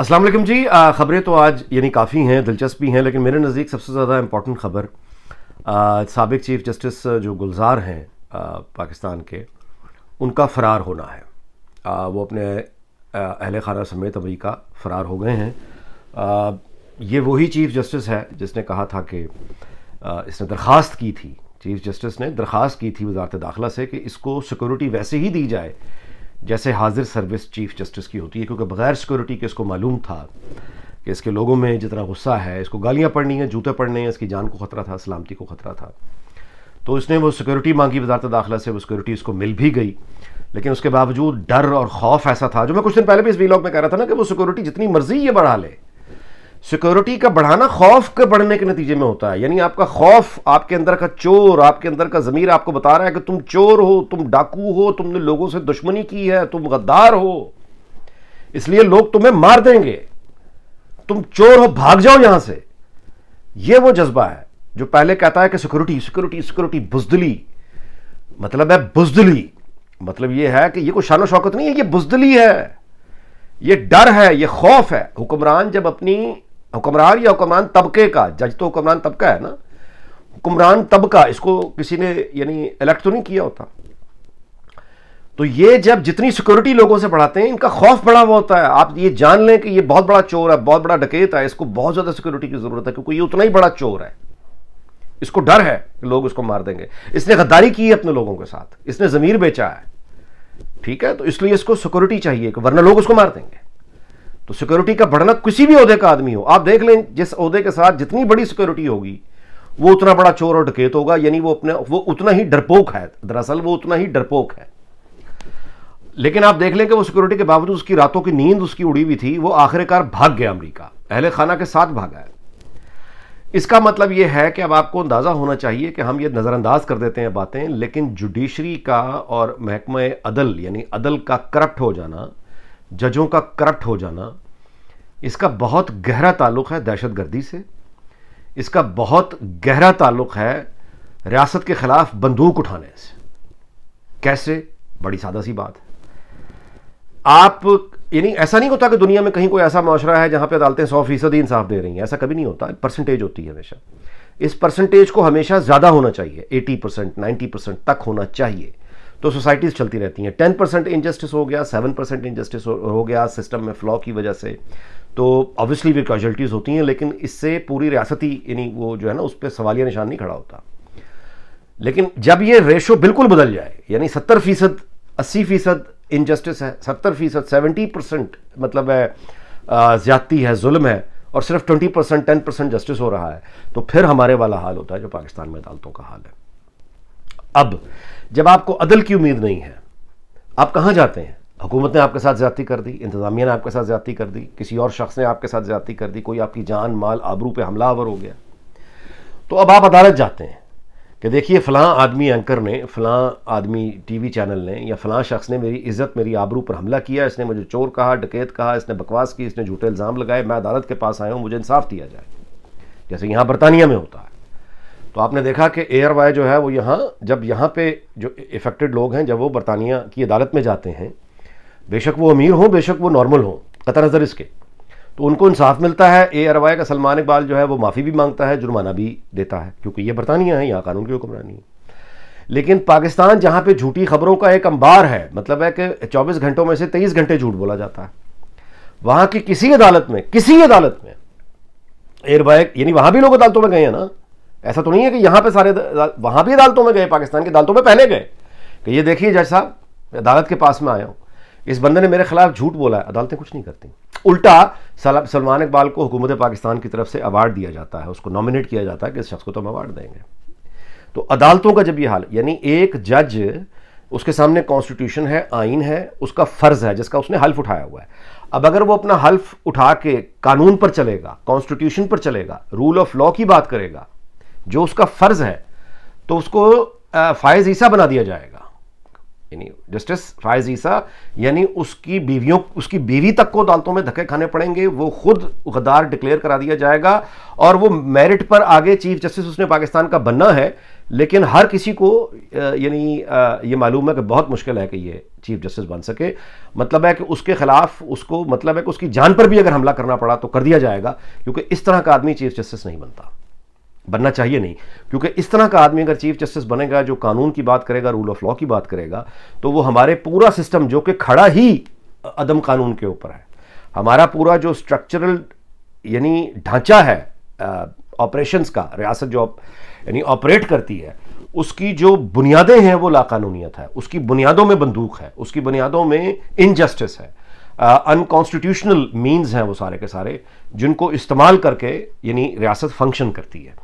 असलम जी ख़बरें तो आज यानी काफ़ी हैं दिलचस्पी हैं लेकिन मेरे नज़दीक सबसे ज़्यादा इम्पॉर्टेंट ख़बर सबक चीफ़ जस्टिस जो गुलजार हैं पाकिस्तान के उनका फ़रार होना है आ, वो अपने अहल खाना समेत अमरीका फ़रार हो गए हैं आ, ये वही चीफ़ जस्टिस है जिसने कहा था कि इसने दरख्वास्त की थी चीफ़ जस्टिस ने दरख्वास्त की थी वजारत दाखिला से कि इसको सिक्योरिटी वैसे ही दी जाए जैसे हाजिर सर्विस चीफ जस्टिस की होती है क्योंकि बग़ैर सिक्योरिटी के इसको मालूम था कि इसके लोगों में जितना गुस्सा है इसको गालियाँ पड़नी हैं जूते पड़ने हैं इसकी जान को ख़तरा था सलामती को ख़तरा था तो इसने वो सिक्योरिटी मांगी वजारत दाखिला से वो सिक्योरिटी उसको मिल भी गई लेकिन उसके बावजूद डर और खौफ ऐसा था जो मैं कुछ दिन पहले भी इस वीलॉग में कह रहा था ना कि वो सिक्योरिटी जितनी मर्जी ये बढ़ा ले सिक्योरिटी का बढ़ाना खौफ के बढ़ने के नतीजे में होता है यानी आपका खौफ आपके अंदर का चोर आपके अंदर का ज़मीर आपको बता रहा है कि तुम चोर हो तुम डाकू हो तुमने लोगों से दुश्मनी की है तुम गद्दार हो इसलिए लोग तुम्हें मार देंगे तुम चोर हो भाग जाओ यहां से यह वो जज्बा है जो पहले कहता है कि सिक्योरिटी सिक्योरिटी सिक्योरिटी बुजदली मतलब है बुजदली मतलब यह है कि यह कोई शान शौकत नहीं है यह बुजदली है यह डर है यह खौफ है हुक्मरान जब अपनी हुक्मरान या हुक्मरान तबके का जज तो हुक्मरान तबका है ना हुक्मरान तबका इसको किसी ने यानी इलेक्ट तो नहीं किया होता तो ये जब जितनी सिक्योरिटी लोगों से बढ़ाते हैं इनका खौफ बड़ा हुआ होता है आप ये जान लें कि ये बहुत बड़ा चोर है बहुत बड़ा डकेत है इसको बहुत ज़्यादा सिक्योरिटी की ज़रूरत है क्योंकि ये उतना ही बड़ा चोर है इसको डर है कि लोग इसको मार देंगे इसने गद्दारी की है अपने लोगों के साथ इसने ज़मीर बेचा है ठीक है तो इसलिए इसको सिक्योरिटी चाहिए वरना लोग उसको मार देंगे तो सिक्योरिटी का बढ़ना किसी भी अहदे का आदमी हो आप देख लें जिस अहदे के साथ जितनी बड़ी सिक्योरिटी होगी वो उतना बड़ा चोर और डकेत होगा यानी वो अपने वो उतना ही डरपोक है दरअसल वो उतना ही डरपोक है लेकिन आप देख लें कि वो सिक्योरिटी के बावजूद उसकी रातों की नींद उसकी उड़ी हुई थी वो आखिरकार भाग गया अमेरिका अहले खाना के साथ भागा है इसका मतलब ये है कि अब आपको अंदाज़ा होना चाहिए कि हम ये नज़रअंदाज कर देते हैं बातें लेकिन जुडिशरी का और महकमे अदल यानी अदल का करप्ट हो जाना जजों का करप्ट हो जाना इसका बहुत गहरा ताल्लुक है दहशतगर्दी से इसका बहुत गहरा ताल्लुक है रियासत के ख़िलाफ़ बंदूक उठाने से कैसे बड़ी सादा सी बात है आप यानी ऐसा नहीं होता कि दुनिया में कहीं कोई ऐसा माशरा है जहां पे अदालतें सौ फीसद ही इंसाफ दे रही हैं ऐसा कभी नहीं होता परसेंटेज होती है हमेशा इस परसेंटेज को हमेशा ज़्यादा होना चाहिए 80 परसेंट नाइन्टी परसेंट तक होना चाहिए तो सोसाइटीज़ चलती रहती हैं टेन परसेंट इनजस्टिस हो गया सेवन परसेंट इनजस्टिस हो गया सिस्टम में फ्लॉ की वजह से तो ऑब्वियसली भी कैजुअलिटीज़ होती हैं लेकिन इससे पूरी रियासती यानी वो जो है ना उस पर सवालिया निशान नहीं खड़ा होता लेकिन जब ये रेशो बिल्कुल बदल जाए यानी सत्तर फीसद अस्सी फीसद इनजस्टिस है सत्तर फीसद सेवेंटी परसेंट मतलब है ज़्यादती है जुल्म है और सिर्फ twenty percent ten percent justice हो रहा है तो फिर हमारे वाला हाल होता है जो पाकिस्तान में अदालतों का हाल है अब जब आपको अदल की उम्मीद नहीं है आप कहाँ जाते हैं हुकूमत ने आपके साथ ज्यादा कर दी इंतजामिया ने आपके साथ ज्यादा कर दी किसी और शख्स ने आपके साथ ज्यादा कर दी कोई आपकी जान माल आबरू पे हमलावर हो गया तो अब आप अदालत जाते हैं कि देखिए फ़लां आदमी एंकर ने फलां आदमी टीवी चैनल ने या फ़लां शख्स ने मेरी इज़्ज़त मेरी आबरू पर हमला किया इसने मुझे चोर कहा डकैत कहा इसने बकवास की इसने झूठे इल्ज़ाम लगाए मैं अदालत के पास आया हूँ मुझे इंसाफ दिया जाए जैसे यहाँ बरतानिया में होता है तो आपने देखा कि ए आर वाई जो है वो यहाँ जब यहाँ पे जो इफेक्टेड लोग हैं जब वो बरतानिया की अदालत में जाते हैं बेशक वो अमीर हों बेशक वो नॉर्मल हों कतर नज़र इसके तो उनको इंसाफ मिलता है ए वाई का सलमान इकबाल जो है वो माफ़ी भी मांगता है जुर्माना भी देता है क्योंकि ये बरतानिया है यहाँ कानून की हुक्मरानी है लेकिन पाकिस्तान जहाँ पे झूठी खबरों का एक अंबार है मतलब है कि 24 घंटों में से 23 घंटे झूठ बोला जाता है वहाँ की किसी अदालत में किसी अदालत में एयरबैग यानी वहाँ भी लोग अदालतों में गए हैं ना ऐसा तो नहीं है कि यहां पे सारे वहां भी अदालतों में गए पाकिस्तान की अदालतों में पहले गए कि ये देखिए जज साहब अदालत के पास में आया हूँ इस बंदे ने मेरे खिलाफ झूठ बोला है अदालतें कुछ नहीं करती उल्टा सलमान इकबाल को हुकूमत पाकिस्तान की तरफ से अवार्ड दिया जाता है उसको नॉमिनेट किया जाता है कि इस शख्स को तो हम अवार्ड देंगे तो अदालतों का जब ये हाल यानी एक जज उसके सामने कॉन्स्टिट्यूशन है आइन है उसका फ़र्ज़ है जिसका उसने हल्फ उठाया हुआ है अब अगर वो अपना हल्फ उठा के कानून पर चलेगा कॉन्स्टिट्यूशन पर चलेगा रूल ऑफ लॉ की बात करेगा जो उसका फ़र्ज़ है तो उसको फ़ायज़ ईसा बना दिया जाएगा यानी जस्टिस फ़ायज़ ईसा यानी उसकी बीवियों उसकी बीवी तक को अदालतों में धक्के खाने पड़ेंगे वो खुद गद्दार डिक्लेयर करा दिया जाएगा और वो मेरिट पर आगे चीफ जस्टिस उसने पाकिस्तान का बनना है लेकिन हर किसी को यानी ये मालूम है कि बहुत मुश्किल है कि ये चीफ जस्टिस बन सके मतलब है कि उसके ख़िलाफ़ उसको मतलब है कि उसकी जान पर भी अगर हमला करना पड़ा तो कर दिया जाएगा क्योंकि इस तरह का आदमी चीफ जस्टिस नहीं बनता बनना चाहिए नहीं क्योंकि इस तरह का आदमी अगर चीफ जस्टिस बनेगा जो कानून की बात करेगा रूल ऑफ लॉ की बात करेगा तो वो हमारे पूरा सिस्टम जो कि खड़ा ही अदम कानून के ऊपर है हमारा पूरा जो स्ट्रक्चरल यानी ढांचा है ऑपरेशंस का रियासत जो यानी ऑपरेट करती है उसकी जो बुनियादें हैं वो लाकानूनीत है उसकी बुनियादों में बंदूक है उसकी बुनियादों में इनजस्टिस है अनकॉन्स्टिट्यूशनल uh, मीन्स हैं वो सारे के सारे जिनको इस्तेमाल करके यानी रियासत फंक्शन करती है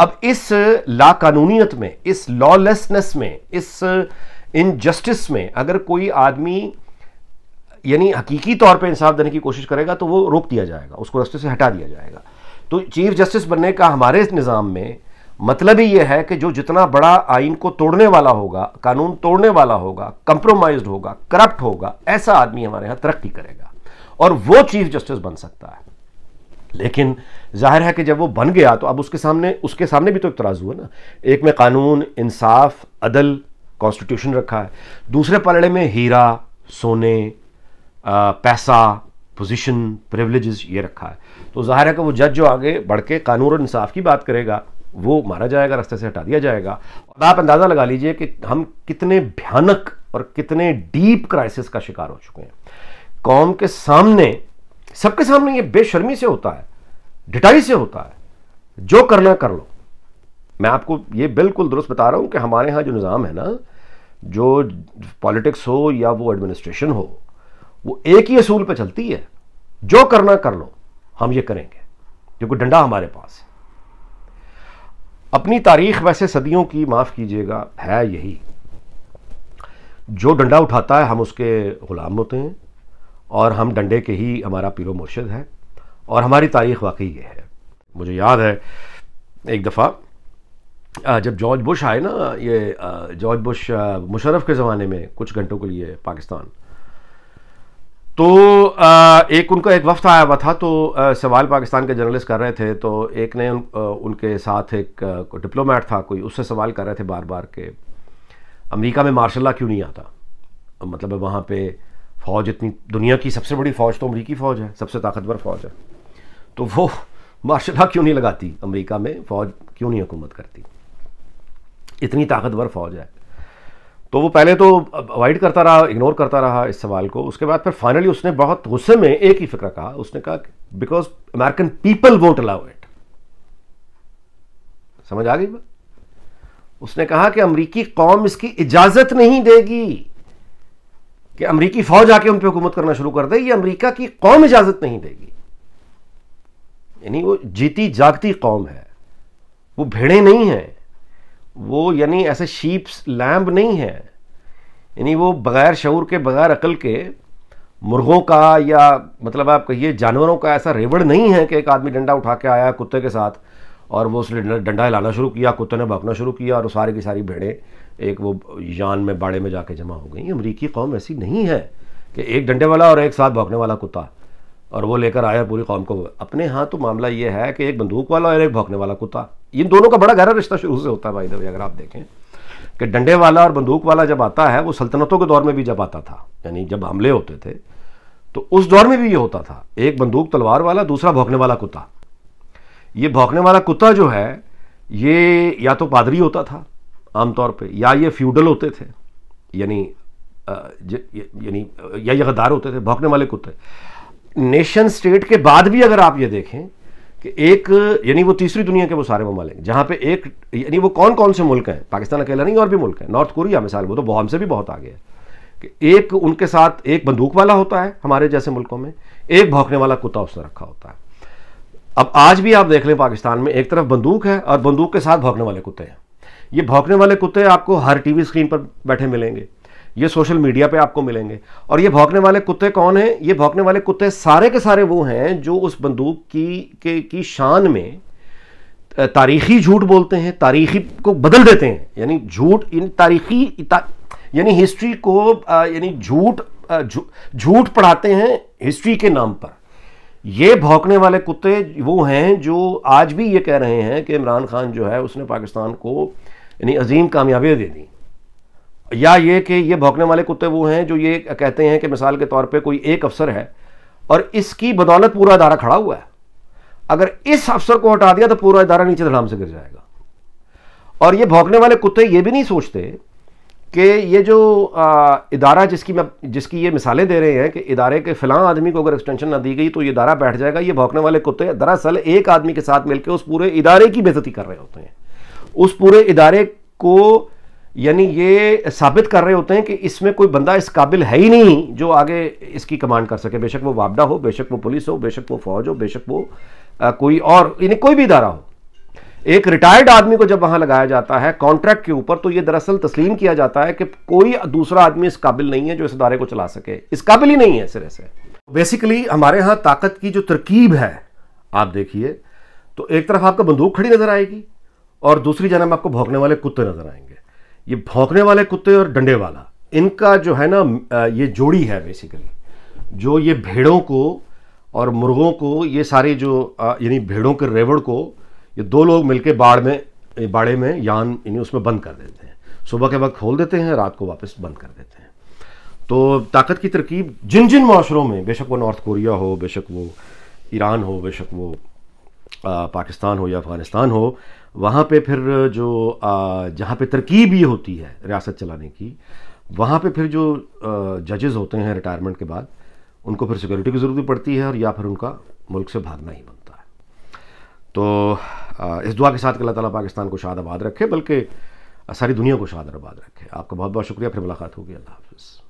अब इस लाकानूनीत में इस लॉलेसनेस में इस इनजस्टिस में अगर कोई आदमी यानी हकीकी तौर पे इंसाफ देने की कोशिश करेगा तो वो रोक दिया जाएगा उसको रास्ते से हटा दिया जाएगा तो चीफ जस्टिस बनने का हमारे निज़ाम में मतलब ही यह है कि जो जितना बड़ा आइन को तोड़ने वाला होगा कानून तोड़ने वाला होगा कंप्रोमाइज होगा करप्ट होगा ऐसा आदमी हमारे यहां तरक्की करेगा और वो चीफ जस्टिस बन सकता है लेकिन जाहिर है कि जब वो बन गया तो अब उसके सामने उसके सामने भी तो एक हुआ है ना एक में कानून इंसाफ अदल कॉन्स्टिट्यूशन रखा है दूसरे पलड़े में हीरा सोने आ, पैसा पोजीशन प्रिविलेजेस ये रखा है तो जाहिर है कि वो जज जो आगे बढ़ के कानून और इंसाफ की बात करेगा वो मारा जाएगा रास्ते से हटा दिया जाएगा और आप अंदाज़ा लगा लीजिए कि हम कितने भयानक और कितने डीप क्राइसिस का शिकार हो चुके हैं कौम के सामने सबके सामने ये बेशर्मी से होता है डिटाई से होता है जो करना कर लो मैं आपको ये बिल्कुल दुरुस्त बता रहा हूं कि हमारे यहां जो निज़ाम है ना जो पॉलिटिक्स हो या वो एडमिनिस्ट्रेशन हो वो एक ही असूल पर चलती है जो करना कर लो हम ये करेंगे क्योंकि डंडा हमारे पास है अपनी तारीख वैसे सदियों की माफ़ कीजिएगा है यही जो डंडा उठाता है हम उसके ग़ुलाम होते हैं और हम डंडे के ही हमारा पीरो मुर्शद है और हमारी तारीख वाकई ये है मुझे याद है एक दफ़ा जब जॉर्ज बुश आए ना ये जॉर्ज बुश मुशरफ के ज़माने में कुछ घंटों के लिए पाकिस्तान तो एक उनका एक वफ्त आया हुआ था तो सवाल पाकिस्तान के जर्नलिस्ट कर रहे थे तो एक ने उन, उनके साथ एक डिप्लोमेट था कोई उससे सवाल कर रहे थे बार बार के अमेरिका में मार्शल क्यों नहीं आता मतलब वहाँ पे फ़ौज इतनी दुनिया की सबसे बड़ी फ़ौज तो अमरीकी फ़ौज है सबसे ताकतवर फ़ौज है तो वो मार्शल क्यों नहीं लगाती अमेरिका में फ़ौज क्यों नहीं हुकूमत करती इतनी ताकतवर फ़ौज है तो वो पहले तो अवॉइड करता रहा इग्नोर करता रहा इस सवाल को उसके बाद फिर फाइनली उसने बहुत गुस्से में एक ही फिक्र कहा उसने कहा because American people vote allow it समझ आ गई बात उसने कहा कि अमरीकी कौम इसकी इजाजत नहीं देगी कि अमरीकी फौज आके उन पर हुकूमत करना शुरू कर दे ये अमरीका की कौम इजाजत नहीं देगी यानी वो जीती जागती कौम है वो भेड़े नहीं हैं वो यानी ऐसे शीप्स लैम्ब नहीं है यानी वो बग़ैर शूर के बग़ैर अकल के मुर्गों का या मतलब आप कहिए जानवरों का ऐसा रेवड़ नहीं है कि एक आदमी डंडा उठा के आया कुत्ते के साथ और वो उसने डंडा हिलाना शुरू किया कुत्ते ने भागना शुरू किया और सारी की सारी भेड़ें एक वो जान में बाड़े में जाके जमा हो गई अमरीकी कौम ऐसी नहीं है कि एक डंडे वाला और एक साथ भागने वाला कुत्ता और वो लेकर आया पूरी कौम को अपने यहाँ तो मामला ये है कि एक बंदूक वाला और एक भौंकने वाला कुत्ता इन दोनों का बड़ा गहरा रिश्ता शुरू से होता है भाई देवी अगर आप देखें कि डंडे वाला और बंदूक वाला जब आता है वो सल्तनतों के दौर में भी जब आता था यानी जब हमले होते थे तो उस दौर में भी ये होता था एक बंदूक तलवार वाला दूसरा भौंकने वाला कुत्ता ये भौंकने वाला कुत्ता जो है ये या तो पादरी होता था आमतौर पे या ये फ्यूडल होते थे यानी यानी या ये गद्दार होते थे भौंकने वाले कुत्ते नेशन स्टेट के बाद भी अगर आप ये देखें कि एक यानी वो तीसरी दुनिया के वो सारे ममालिक जहाँ पे एक यानी वो कौन कौन से मुल्क हैं पाकिस्तान अकेला नहीं और भी मुल्क हैं नॉर्थ कोरिया मिसाल वो तो बॉम से भी बहुत आगे है कि एक उनके साथ एक बंदूक वाला होता है हमारे जैसे मुल्कों में एक भौंकने वाला कुत्ता उसने रखा होता है अब आज भी आप देख लें पाकिस्तान में एक तरफ बंदूक है और बंदूक के साथ भौंकने वाले कुत्ते हैं ये भौंकने वाले कुत्ते आपको हर टीवी स्क्रीन पर बैठे मिलेंगे ये सोशल मीडिया पे आपको मिलेंगे और ये भौंकने वाले कुत्ते कौन हैं ये भौंकने वाले कुत्ते सारे के सारे वो हैं जो उस बंदूक की के की शान में तारीखी झूठ बोलते हैं तारीखी को बदल देते हैं यानी झूठ इन तारीखी यानी हिस्ट्री को यानी झूठ झूठ पढ़ाते हैं हिस्ट्री के नाम पर ये भौंकने वाले कुत्ते वो हैं जो आज भी ये कह रहे हैं कि इमरान खान जो है उसने पाकिस्तान को यानी अजीम कामयाबियाँ दे दी या ये कि ये भौंकने वाले कुत्ते वो हैं जो ये कहते हैं कि मिसाल के तौर पे कोई एक अफसर है और इसकी बदौलत पूरा अदारा खड़ा हुआ है अगर इस अफसर को हटा दिया तो पूरा इदारा नीचे धड़ाम से गिर जाएगा और ये भौंकने वाले कुत्ते ये भी नहीं सोचते कि ये जो इदारा जिसकी मैं जिसकी ये मिसालें दे रहे हैं कि इदारे के फिलहाल आदमी को अगर एक्सटेंशन ना दी गई तो ये इदारा बैठ जाएगा ये भौंकने वाले कुत्ते दरअसल एक आदमी के साथ मिलकर उस पूरे इदारे की बेजती कर रहे होते हैं उस पूरे इदारे को यानी ये साबित कर रहे होते हैं कि इसमें कोई बंदा इस काबिल है ही नहीं जो आगे इसकी कमांड कर सके बेशक वो वापडा हो बेशक वो पुलिस हो बेशक वो फौज हो बेशक वो आ, कोई और यानी कोई भी इदारा हो एक रिटायर्ड आदमी को जब वहां लगाया जाता है कॉन्ट्रैक्ट के ऊपर तो ये दरअसल तस्लीम किया जाता है कि कोई दूसरा आदमी इस काबिल नहीं है जो इस इदारे को चला सके इस काबिल ही नहीं है सिरे से बेसिकली हमारे यहाँ ताकत की जो तरकीब है आप देखिए तो एक तरफ आपको बंदूक खड़ी नजर आएगी और दूसरी जानब आपको भोंकने वाले कुत्ते नजर आएंगे ये भौंकने वाले कुत्ते और डंडे वाला इनका जो है ना ये जोड़ी है बेसिकली जो ये भेड़ों को और मुर्गों को ये सारे जो यानी भेड़ों के रेवड़ को ये दो लोग मिलके बाड़ में बाड़े में यान यानी उसमें बंद कर देते हैं सुबह के वक्त खोल देते हैं रात को वापस बंद कर देते हैं तो ताकत की तरकीब जिन जिन माशरों में बेशक वो नॉर्थ कोरिया हो बेशक वो ईरान हो बेशक वो आ, पाकिस्तान हो या अफ़गानिस्तान हो वहाँ पे फिर जो जहाँ पे तरकीब ये होती है रियासत चलाने की वहाँ पे फिर जो जजेस होते हैं रिटायरमेंट के बाद उनको फिर सिक्योरिटी की ज़रूरत पड़ती है और या फिर उनका मुल्क से भागना ही बनता है तो इस दुआ के साथ अल्लाह ताला पाकिस्तान को शाद आबाद रखे बल्कि सारी दुनिया को शाद आबाद रखे आपका बहुत बहुत शुक्रिया फिर मुलाकात होगी अल्लाह हाफिज़